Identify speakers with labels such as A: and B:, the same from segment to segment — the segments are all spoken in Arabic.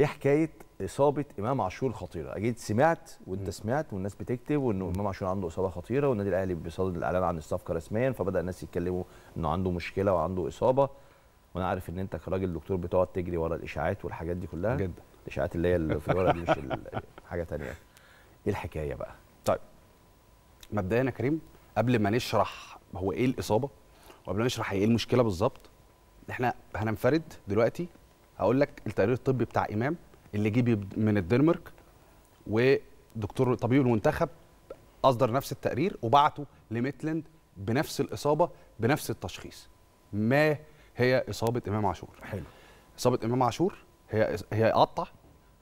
A: ايه حكايه اصابه امام عاشور خطيره؟ اكيد سمعت وانت سمعت والناس بتكتب وانه امام عاشور عنده اصابه خطيره والنادي الاهلي بيصدر الاعلان عن الصفقه رسميا فبدا الناس يتكلموا انه عنده مشكله وعنده اصابه وانا عارف ان انت كراجل دكتور بتقعد تجري ورا الاشاعات والحاجات دي كلها جدا الاشاعات اللي هي اللي في الورق دي مش حاجه ثانيه ايه الحكايه بقى طيب مبدئيا يا كريم قبل ما نشرح هو ايه الاصابه وقبل ما نشرح ايه المشكله بالظبط احنا هننفرد دلوقتي هقول لك التقرير الطبي بتاع امام اللي جه من الدنمارك ودكتور طبيب المنتخب اصدر نفس التقرير وبعته لميتلند بنفس الاصابه بنفس التشخيص ما هي اصابه امام عاشور حلو اصابه امام عاشور هي هي قطع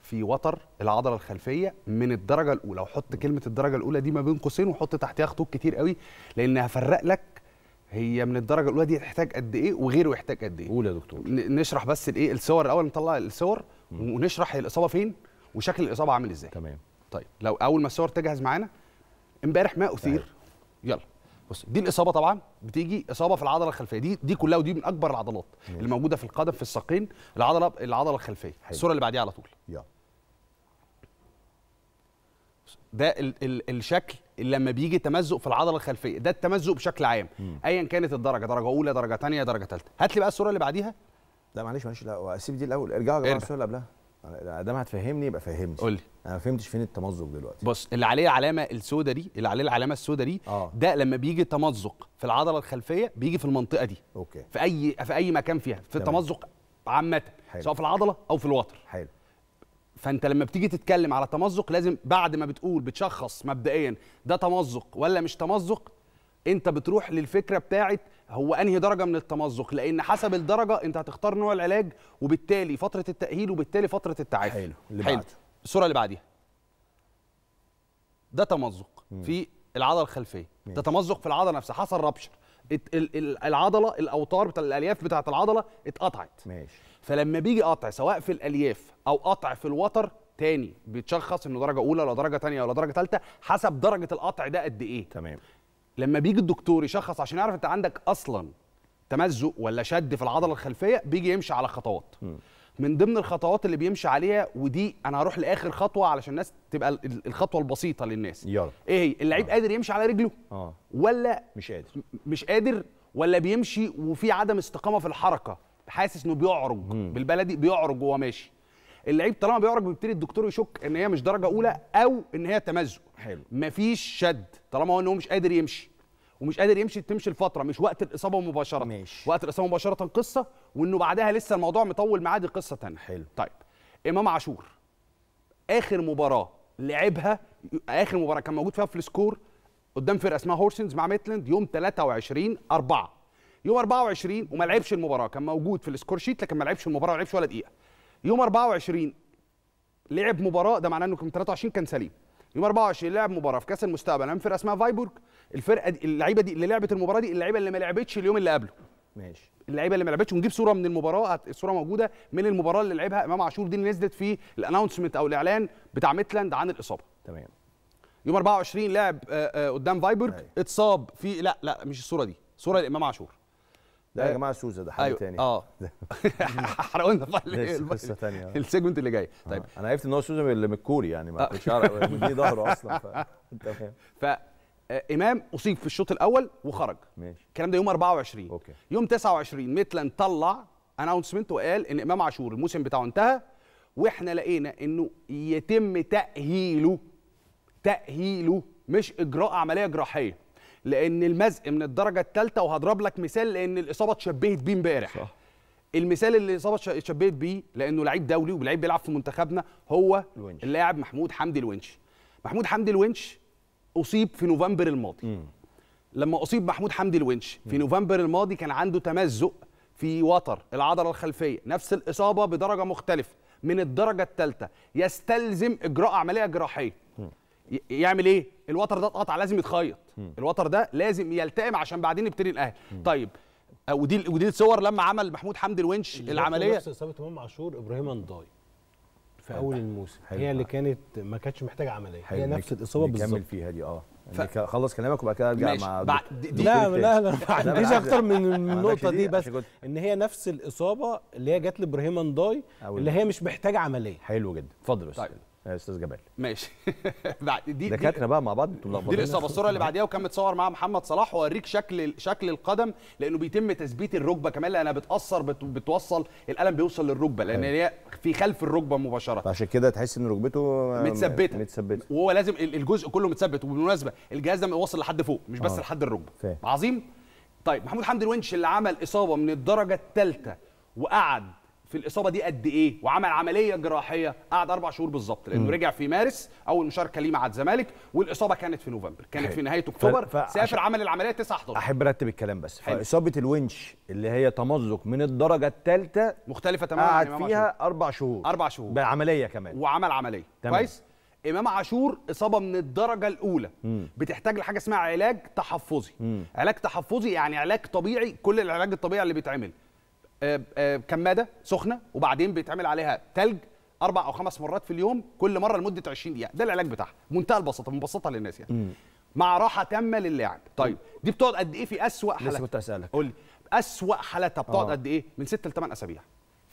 A: في وتر العضله الخلفيه من الدرجه الاولى وحط كلمه الدرجه الاولى دي ما بين قوسين وحط تحتها خطوط كتير قوي لان هفرق لك هي من الدرجه الاولى دي تحتاج قد ايه وغيره يحتاج قد ايه قول يا دكتور نشرح بس الايه الصور الاول نطلع الصور ونشرح الاصابه فين وشكل الاصابه عامل ازاي تمام طيب لو اول ما الصور تجهز معانا امبارح ما اثير طيب. يلا بص دي الاصابه طبعا بتيجي اصابه في العضله الخلفيه دي دي كلها ودي من اكبر العضلات مم. اللي موجوده في القدم في الساقين العضله العضله الخلفيه حلو. الصوره اللي بعديها على طول يلا ده ال ال الشكل لما بيجي تمزق في العضله الخلفيه ده التمزق بشكل عام ايا كانت الدرجه درجه اولى درجه ثانيه درجه ثالثه هات لي بقى الصوره اللي بعديها لا معلش معلش لا سيب دي الاول ارجع لي الصوره اللي قبلها ادام هتفهمني يبقى فهمني قول لي انا ما فهمتش فين التمزق دلوقتي بص اللي عليه العلامه السوداء دي اللي عليه العلامه السوداء دي آه. ده لما بيجي تمزق في العضله الخلفيه بيجي في المنطقه دي اوكي في اي في اي مكان فيها في التمزق عامه سواء في العضله او في الوتر حلو فانت لما بتيجي تتكلم على تمزق لازم بعد ما بتقول بتشخص مبدئيا ده تمزق ولا مش تمزق انت بتروح للفكره بتاعت هو انهي درجه من التمزق لان حسب الدرجه انت هتختار نوع العلاج وبالتالي فتره التاهيل وبالتالي فتره التعافي حلو اللي حلو بعد. الصوره اللي بعديها ده تمزق مم. في العضله الخلفيه ده تمزق في العضله نفسها حصل ربشر العضله الاوتار بتاع الالياف بتاعه العضله اتقطعت ماشي فلما بيجي قطع سواء في الالياف او قطع في الوتر تاني بيتشخص انه درجه اولى ولا درجه ثانيه ولا درجه ثالثه حسب درجه القطع ده قد ايه تمام لما بيجي الدكتور يشخص عشان يعرف انت عندك اصلا تمزق ولا شد في العضله الخلفيه بيجي يمشي على خطوات م. من ضمن الخطوات اللي بيمشي عليها ودي انا هروح لاخر خطوه علشان الناس تبقى الخطوه البسيطه للناس يلا ايه هي اللعيب آه. قادر يمشي على رجله آه. ولا مش قادر مش قادر ولا بيمشي وفي عدم استقامه في الحركه حاسس انه بيعرج مم. بالبلدي بيعرج وهو ماشي اللعيب طالما بيعرج بيبتدي الدكتور يشك ان هي مش درجه اولى او ان هي تمزق حلو مفيش شد طالما هو انه مش قادر يمشي ومش قادر يمشي تمشي الفتره مش وقت الاصابه مباشره ماشي. وقت الاصابه مباشره قصه وانه بعدها لسه الموضوع مطول معاه دي قصه ثانيه حلو طيب امام عاشور اخر مباراه لعبها اخر مباراه كان موجود فيها في السكور قدام فرقه اسمها هورسنز مع ميتلاند يوم 23 4 يوم 24 وما لعبش المباراه كان موجود في السكور شيت لكن ما لعبش المباراه ما لعبش ولا دقيقه يوم 24 لعب مباراه ده معناه انه كان 23 كان سليم يوم 24 لعب مباراه في كاس المستقبل امام فرقه اسمها فايبورج الفرقه دي اللعيبه دي اللي لعبت المباراه دي اللعيبه اللي ما لعبتش اليوم اللي قبله ماشي اللعيبه اللي ما لعبتش ونجيب صوره من المباراه الصوره موجوده من المباراه اللي لعبها امام عاشور دي اللي نزلت في الاناونسمنت او الاعلان بتاع ميتلاند عن الاصابه تمام يوم 24 لعب آه، آه، قدام فايبورج أيوه. اتصاب في لا لا مش الصوره دي صوره لامام عاشور ده يا آه، جماعه سوزه ده حاجه أيوة. تاني اه حرقونا لنا قصه تانية السيجمنت اللي جاي آه. طيب آه. انا عرفت ان هو سوزه اللي من الكوري يعني ما آه. كنتش اعرف دي ظهره اصلا ف تمام ف امام اصيب في الشوط الاول وخرج ماشي الكلام ده يوم 24 أوكي. يوم 29 ميتلاند طلع اناونسمنت وقال ان امام عاشور الموسم بتاعه انتهى واحنا لقينا انه يتم تاهيله تاهيله مش اجراء عمليه جراحيه لان المزق من الدرجه الثالثه وهضرب لك مثال لان الاصابه اتشبهت بيه امبارح صح المثال اللي الاصابه اتشبهت بيه لانه لعيب دولي ولعيب بيلعب في منتخبنا هو اللاعب محمود حمدي الونش محمود حمدي الونش اصيب في نوفمبر الماضي م. لما اصيب محمود حمدي الونش في م. نوفمبر الماضي كان عنده تمزق في وتر العضله الخلفيه نفس الاصابه بدرجه مختلفه من الدرجه الثالثه يستلزم اجراء عمليه جراحيه يعمل ايه الوتر ده اتقطع لازم يتخيط الوتر ده لازم يلتئم عشان بعدين يبتدي الاهلي طيب آه، ودي ودي الصور لما عمل محمود حمدي الونش العمليه نفس اصابه امام عاشور ابراهيم انضاي في اول الموسم هي اللي كانت ما كانتش محتاجه عمليه هي نفس الاصابه بالظبط نكمل فيها دي اه ف... يعني خلص كلامك وبعد كده ارجع مع دي... لا لا لا ما عنديش اكتر من النقطه دي بس ان هي نفس الاصابه اللي هي جت لابراهيم انضاي اللي هي مش محتاجه عمليه حلو جدا اتفضل بس طيب. يا استاذ جمال ماشي بعد دي دكاتره بقى مع بعض دي الاصابه الصوره اللي بعديها وكان متصور معاها محمد صلاح واوريك شكل شكل القدم لانه بيتم تثبيت الركبه كمان لانها بتاثر بت... بتوصل القلم بيوصل للركبه لان أيوة. هي في خلف الركبه مباشره فعشان كده تحس ان ركبته متثبته متثبته وهو لازم الجزء كله متثبت وبالمناسبه الجهاز ده وصل لحد فوق مش بس آه. لحد الركبه عظيم طيب محمود حمدي الونش اللي عمل اصابه من الدرجه الثالثه وقعد في الاصابه دي قد ايه وعمل عمليه جراحيه قعد اربع شهور بالظبط لانه م. رجع في مارس اول مشاركه ليه مع الزمالك والاصابه كانت في نوفمبر كانت في نهايه اكتوبر ف... ف... سافر عمل العمليه 9 11 احب ارتب الكلام بس اصابه الونش اللي هي تمزق من الدرجه الثالثه مختلفه تماما قعد فيها اربع شهور اربع شهور بعمليه كمان وعمل عمليه كويس امام عاشور اصابه من الدرجه الاولى م. بتحتاج لحاجه اسمها علاج تحفظي م. علاج تحفظي يعني علاج طبيعي كل العلاج الطبيعي اللي بيتعمل آه، آه، كماده سخنه وبعدين بيتعمل عليها ثلج اربع او خمس مرات في اليوم كل مره لمده 20 دقيقه ده العلاج بتاعها منتهى البساطه بنبسطها للناس يعني مع راحه تامه للاعب طيب دي بتقعد قد ايه في اسوأ حالتها لسه كنت اسالك قول لي اسوأ حالتها بتقعد آه. قد ايه من 6 ل 8 اسابيع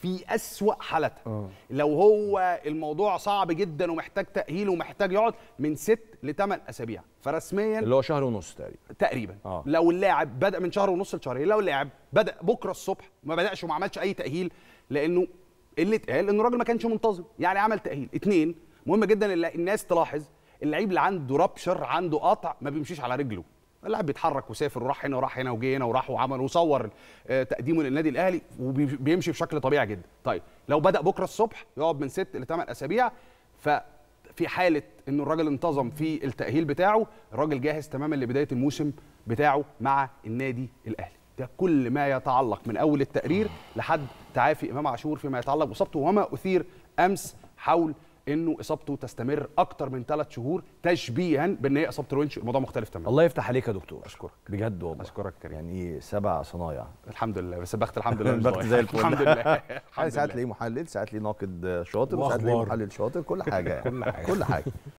A: في اسوا حالتها آه. لو هو الموضوع صعب جدا ومحتاج تاهيل ومحتاج يقعد من ست لثمان اسابيع فرسميا اللي هو شهر ونص تقريبا تقريبا أوه. لو اللاعب بدا من شهر ونص لشهرين لو اللاعب بدا بكره الصبح ما بداش وما عملش اي تاهيل لانه اللي اتقال انه الراجل ما كانش منتظم يعني عمل تاهيل اثنين مهم جدا الناس تلاحظ اللعيب اللي عنده رابشر عنده قطع ما بيمشيش على رجله اللاعب بيتحرك وسافر وراح هنا وراح هنا وجه هنا وراح وعمل وصور آه، تقديمه للنادي الاهلي وبيمشي بشكل طبيعي جدا طيب لو بدا بكره الصبح يقعد من ست لثمان اسابيع ففي حاله ان الراجل انتظم في التاهيل بتاعه الراجل جاهز تماما لبدايه الموسم بتاعه مع النادي الاهلي ده كل ما يتعلق من اول التقرير لحد تعافي امام عاشور فيما يتعلق باصابته وما اثير امس حول انه اصابته تستمر اكتر من ثلاث شهور تشبيها بان هي اصابه الونش الموضوع مختلف تماما الله يفتح عليك يا دكتور اشكرك بجد والله اشكرك كريم يعني سبع صنايع الحمد لله بس بخت الحمد لله بخت زي الفل الحمد لله ساعات ليه محلل ساعات ليه ناقد شاطر وساعات ليه محلل شاطر كل حاجه كل حاجه كل حاجه